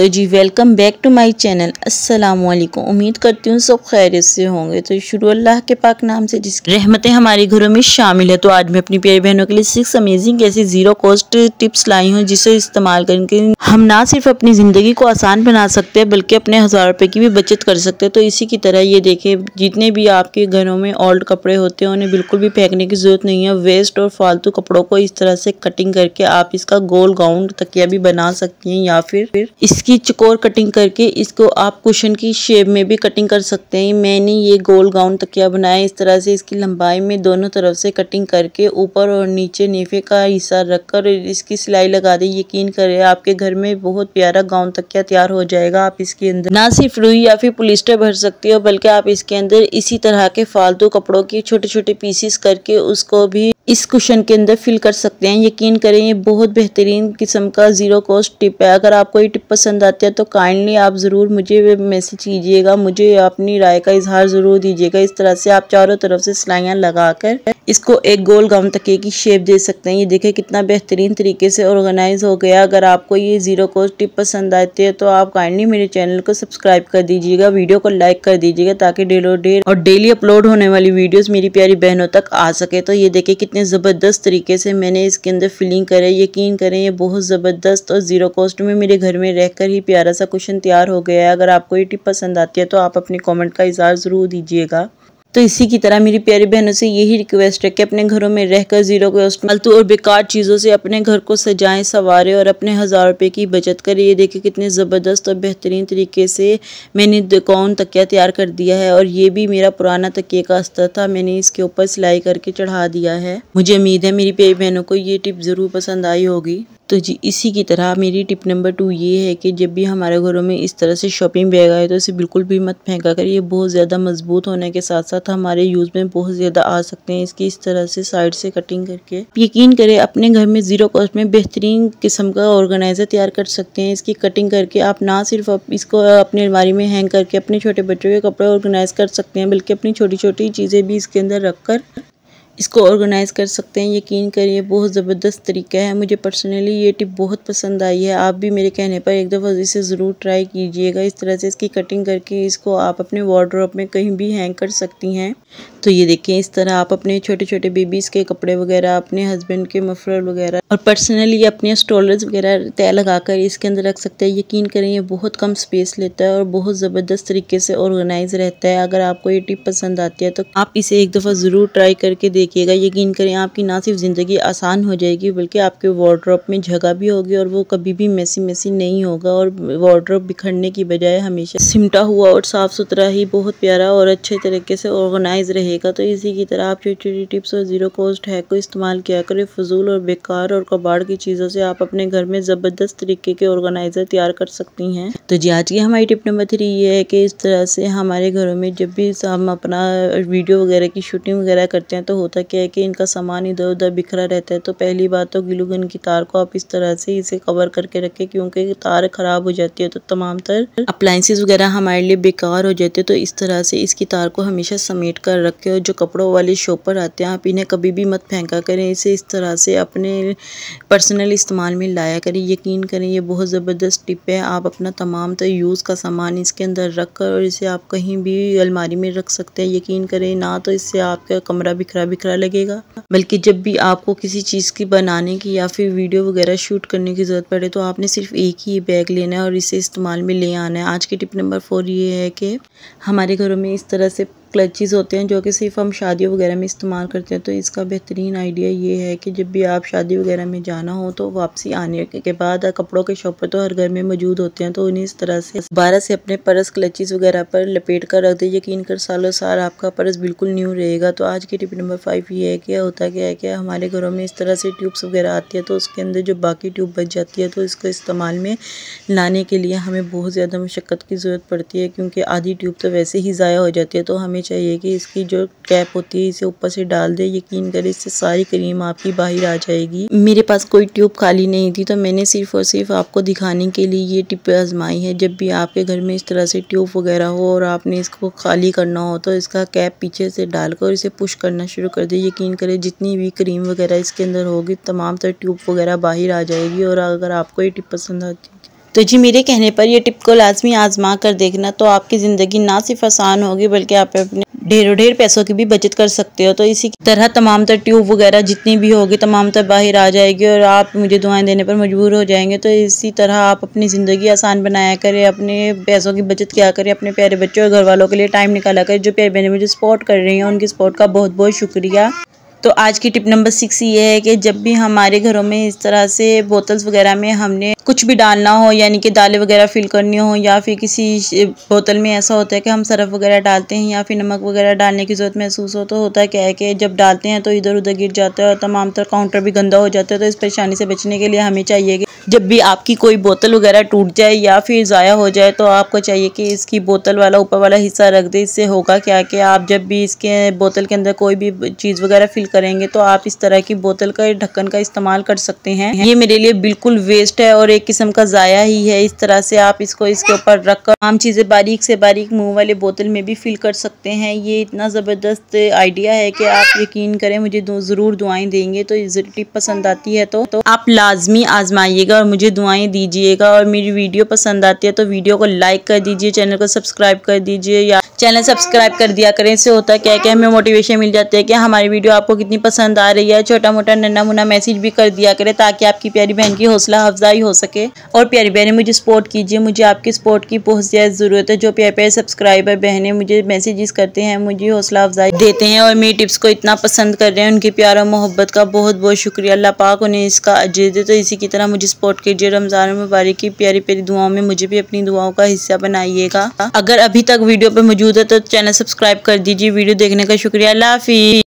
तो जी welcome back to my channel अस्सलाम वालेकुम उम्मीद करती हूँ सब खैरियत से होंगे तो शुरू अल्लाह के पाक नाम से जिसकी रहमतें हमारे घरों में शामिल है तो आज मैं अपनी प्यारी बहनों के लिए सिक्स अमेजिंग ऐसी ज़ीरो कॉस्ट टिप्स लाई हूँ जिसे इस्तेमाल करके हम ना सिर्फ अपनी ज़िंदगी को आसान बना सकते हैं बल्कि अपने हज़ार रुपये की भी बचत कर सकते हैं तो इसी की तरह ये देखें जितने भी आपके घरों में ओल्ड कपड़े होते हैं उन्हें बिल्कुल भी फेंकने की ज़रूरत नहीं है वेस्ट और फालतू कपड़ों को इस तरह से कटिंग करके आप इसका गोल गाउंड तकिया भी बना सकती हैं या फिर इसकी इसकी चकोर कटिंग करके इसको आप कुशन की शेप में भी कटिंग कर सकते हैं मैंने ये गोल गाउन तकिया बनाया इस तरह से इसकी लंबाई में दोनों तरफ से कटिंग करके ऊपर और नीचे नेफे का हिस्सा रखकर इसकी सिलाई लगा दे यकीन करें आपके घर में बहुत प्यारा गाउन तकिया तैयार हो जाएगा आप इसके अंदर ना सिर्फ रुई या फिर पुलिस्टर भर सकते हो बल्कि आप इसके अंदर इसी तरह के फालतू कपड़ों के छोटे छोटे पीसीस करके उसको भी इस क्वेश्चन के अंदर फिल कर सकते हैं यकीन करें ये बहुत बेहतरीन किस्म का ज़ीरो कॉस्ट टिप है अगर आपको ये टिप पसंद आती है तो काइंडली आप ज़रूर मुझे मैसेज कीजिएगा मुझे अपनी राय का इजहार ज़रूर दीजिएगा इस तरह से आप चारों तरफ से सिलाइयाँ लगा कर इसको एक गोल गम तक की शेप दे सकते हैं ये देखें कितना बेहतरीन तरीके से ऑर्गेनाइज हो गया अगर आपको ये ज़ीरो कॉस्ट टिप पसंद आती है तो आप काइंडली मेरे चैनल को सब्सक्राइब कर दीजिएगा वीडियो को लाइक कर दीजिएगा ताकि डेलो डे और डेली अपलोड होने वाली वीडियोज़ मेरी प्यारी बहनों तक आ सके तो ये देखें कितने कितने ज़बरदस्त तरीके से मैंने इसके अंदर फिलिंग करें यकीन करें ये बहुत ज़बरदस्त और ज़ीरो कॉस्ट में मेरे घर में रहकर ही प्यारा सा कुशन तैयार हो गया है अगर आपको ये टिप पसंद आती है तो आप अपने कमेंट का इजहार ज़रूर दीजिएगा तो इसी की तरह मेरी प्यारी बहनों से यही रिक्वेस्ट है कि अपने घरों में रहकर जीरो वेस्ट फालतू और बेकार चीज़ों से अपने घर को सजाएं संवारें और अपने हज़ार रुपये की बचत करें ये देखिए कितने ज़बरदस्त और बेहतरीन तरीके से मैंने कौन तकिया तैयार कर दिया है और ये भी मेरा पुराना तकिए का अस्तर था मैंने इसके ऊपर सिलाई करके चढ़ा दिया है मुझे उम्मीद है मेरी प्यारी बहनों को ये टिप ज़रूर पसंद आई होगी तो जी इसी की तरह मेरी टिप नंबर टू ये है कि जब भी हमारे घरों में इस तरह से शॉपिंग बैग आए तो इसे बिल्कुल भी मत फेंका ये बहुत ज़्यादा मजबूत होने के साथ साथ साथ तो हमारे यूज़ में बहुत ज़्यादा आ सकते हैं इसकी इस तरह से साइड से कटिंग करके यकीन करें अपने घर में ज़ीरो कॉस्ट में बेहतरीन किस्म का ऑर्गेनाइज़र तैयार कर सकते हैं इसकी कटिंग करके आप ना सिर्फ इसको अपने अलमारी में हैंग करके अपने छोटे बच्चों के कपड़े ऑर्गेनाइज़ कर सकते हैं बल्कि अपनी छोटी छोटी चीज़ें भी इसके अंदर रख कर इसको ऑर्गेनाइज़ कर सकते हैं यकीन करिए बहुत ज़बरदस्त तरीका है मुझे पर्सनली ये टिप बहुत पसंद आई है आप भी मेरे कहने पर एक दफ़ा इसे ज़रूर ट्राई कीजिएगा इस तरह से इसकी कटिंग करके इसको आप अपने वार्ड्रॉप में कहीं भी हैंग कर सकती हैं तो ये देखें इस तरह आप अपने छोटे छोटे बेबीज़ के कपड़े वगैरह अपने हस्बैंड के मफलर वगैरह और पर्सनली अपने स्टॉलर्स वगैरह तय लगा इसके अंदर रख सकते हैं यकीन करें यह बहुत कम स्पेस लेता है और बहुत ज़बरदस्त तरीके से ऑर्गेनाइज रहता है अगर आपको ये टिप पसंद आती है तो आप इसे एक दफ़ा ज़रूर ट्राई करके देख देखिएगा यकीन करें आपकी ना सिर्फ ज़िंदगी आसान हो जाएगी बल्कि आपके वार्ड्रॉप में जगह भी होगी और वो कभी भी मैसी मैसी नहीं होगा और वार्ड्रॉप बिखरने की बजाय हमेशा सिमटा हुआ और साफ़ सुथरा ही बहुत प्यारा और अच्छे तरीके से ऑर्गेनाइज रहेगा तो इसी की तरह आप छोटी छोटी टिप्स और ज़ीरो कॉस्ट हैक को इस्तेमाल किया करें फजूल और बेकार और कबाड़ की चीज़ों से आप अपने घर में ज़बरदस्त तरीके के ऑर्गेनाइज़र तैयार कर सकती हैं तो जी आज की हमारी टिप नंबर थ्री ये है कि इस तरह से हमारे घरों में जब भी हम अपना वीडियो वगैरह की शूटिंग वगैरह करते हैं तो होता क्या है कि इनका सामान इधर उधर बिखरा रहता है तो पहली बात तो ग्लू गन की तार को आप इस तरह से इसे कवर करके रखें क्योंकि तार खराब हो जाती है तो तमाम तर अप्लाइंसेस वगैरह हमारे लिए बेकार हो जाते हैं तो इस तरह से इसकी तार को हमेशा समेट कर रखें और जो कपड़ों वाले शॉप पर आते हैं आप इन्हें कभी भी मत फेंका करें इसे इस तरह से अपने पर्सनल इस्तेमाल में लाया करें यकीन करें यह बहुत ज़बरदस्त टिप है आप अपना तमाम तर यूज़ का सामान इसके अंदर रख कर और इसे आप कहीं भी अलमारी में रख सकते हैं यकीन करें ना तो इससे आपका कमरा बिखरा बिखरा बिखरा लगेगा बल्कि जब भी आपको किसी चीज़ की बनाने की या फिर वीडियो वगैरह शूट करने की ज़रूरत पड़े तो आपने सिर्फ एक ही बैग लेना है और इसे इस्तेमाल में ले आना है आज की टिप नंबर फोर ये है कि हमारे घरों में इस तरह से क्लचेस होते हैं जो कि सिर्फ हम शादी वगैरह में इस्तेमाल करते हैं तो इसका बेहतरीन आइडिया ये है कि जब भी आप शादी वगैरह में जाना हो तो वापसी आने के बाद कपड़ों के शॉपर तो हर घर में मौजूद होते हैं तो उन्हें इस तरह से बारह से अपने पर्स क्लचेस वगैरह पर लपेट कर रख दें यकीन कर सालों साल आपका पर्स बिल्कुल न्यू रहेगा तो आज की टिप नंबर फाइव ये है कि होता क्या है कि हमारे घरों में इस तरह से ट्यूब्स वगैरह आती है तो उसके अंदर जो बाकी ट्यूब बच जाती है तो इसको इस्तेमाल में लाने के लिए हमें बहुत ज़्यादा मशक्क़त की ज़रूरत पड़ती है क्योंकि आधी ट्यूब तो वैसे ही ज़ाया हो जाती है तो हमें हमें चाहिए कि इसकी जो कैप होती है इसे ऊपर से डाल दे यकीन करें इससे सारी क्रीम आपकी बाहर आ जाएगी मेरे पास कोई ट्यूब खाली नहीं थी तो मैंने सिर्फ और सिर्फ आपको दिखाने के लिए ये टिप आजमाई है जब भी आपके घर में इस तरह से ट्यूब वगैरह हो और आपने इसको खाली करना हो तो इसका कैप पीछे से डालकर इसे पुश करना शुरू कर दे यकीन करे जितनी भी क्रीम वगैरह इसके अंदर होगी तमाम तर ट्यूब वगैरह बाहर आ जाएगी और अगर आपको ये टिप पसंद आती तो जी मेरे कहने पर यह टिप को लाजमी आजमा कर देखना तो आपकी ज़िंदगी ना सिर्फ आसान होगी बल्कि आप अपने ढेरों ढेर पैसों की भी बचत कर सकते हो तो इसी तरह तमाम तर ट्यूब वगैरह जितनी भी होगी तमाम तर बाहर आ जाएगी और आप मुझे दुआएं देने पर मजबूर हो जाएंगे तो इसी तरह आप अपनी ज़िंदगी आसान बनाया करें अपने पैसों की बचत किया करें अपने प्यारे बच्चों और घर वालों के लिए टाइम निकाला करें जो प्यारे बहने मुझे सपोर्ट कर रही हैं उनकी सपोर्ट का बहुत बहुत शुक्रिया तो आज की टिप नंबर सिक्स ये है कि जब भी हमारे घरों में इस तरह से बोतल्स वगैरह में हमने कुछ भी डालना हो यानी कि दालें वगैरह फिल करनी हो या फिर किसी बोतल में ऐसा होता है कि हम सरफ वगैरह डालते हैं या फिर नमक वगैरह डालने की ज़रूरत महसूस हो तो होता क्या है कि जब डालते हैं तो इधर उधर गिर जाता है और तमाम तर काउंटर भी गंदा हो जाता है तो इस परेशानी से बचने के लिए हमें चाहिए कि जब भी आपकी कोई बोतल वगैरह टूट जाए या फिर ज़ाया हो जाए तो आपको चाहिए कि इसकी बोतल वाला ऊपर वाला हिस्सा रख दे इससे होगा क्या कि आप जब भी इसके बोतल के अंदर कोई भी चीज़ वगैरह फिल करेंगे तो आप इस तरह की बोतल का ढक्कन का इस्तेमाल कर सकते हैं ये मेरे लिए बिल्कुल वेस्ट है और एक किस्म का ज़ाया ही है इस तरह से आप इसको इसके ऊपर रख कर आम चीज़ें बारीक से बारीक मुँह वाले बोतल में भी फिल कर सकते हैं ये इतना ज़बरदस्त आइडिया है की आप यकीन करें मुझे ज़रूर दुआएं देंगे तो टिप पसंद आती है तो, तो आप लाजमी आजमाइएगा और मुझे दुआएं दीजिएगा और मेरी वीडियो पसंद आती है तो वीडियो को लाइक कर दीजिए चैनल को सब्सक्राइब कर दीजिए या चैनल सब्सक्राइब कर दिया करें इससे होता क्या है कि हमें मोटिवेशन मिल जाती है कि हमारी वीडियो आपको कितनी पसंद आ रही है छोटा मोटा नन्ना मुन्ना मैसेज भी कर दिया करें ताकि आपकी प्यारी बहन की हौसला अफजाई हो सके और प्यारी बहनें मुझे सपोर्ट कीजिए मुझे आपकी सपोर्ट की बहुत ज़्यादा ज़रूरत है जो प्यारे प्यारे सब्सक्राइबर बहनें मुझे मैसेजेस करते हैं मुझे हौसला अफजाई देते हैं और मेरी टिप्स को इतना पसंद कर रहे हैं उनकी प्यार और मोहब्बत का बहुत बहुत शुक्रिया अल्लाह पाक उन्हें इसका अजय दे तो इसी की तरह मुझे सपोर्ट कीजिए रमज़ान मुबारक की प्यारी प्यारी दुआओं में मुझे भी अपनी दुआओं का हिस्सा बनाइएगा अगर अभी तक वीडियो पर मौजूद मौजूद है तो चैनल सब्सक्राइब कर दीजिए वीडियो देखने का शुक्रिया अल्लाह हाफिज़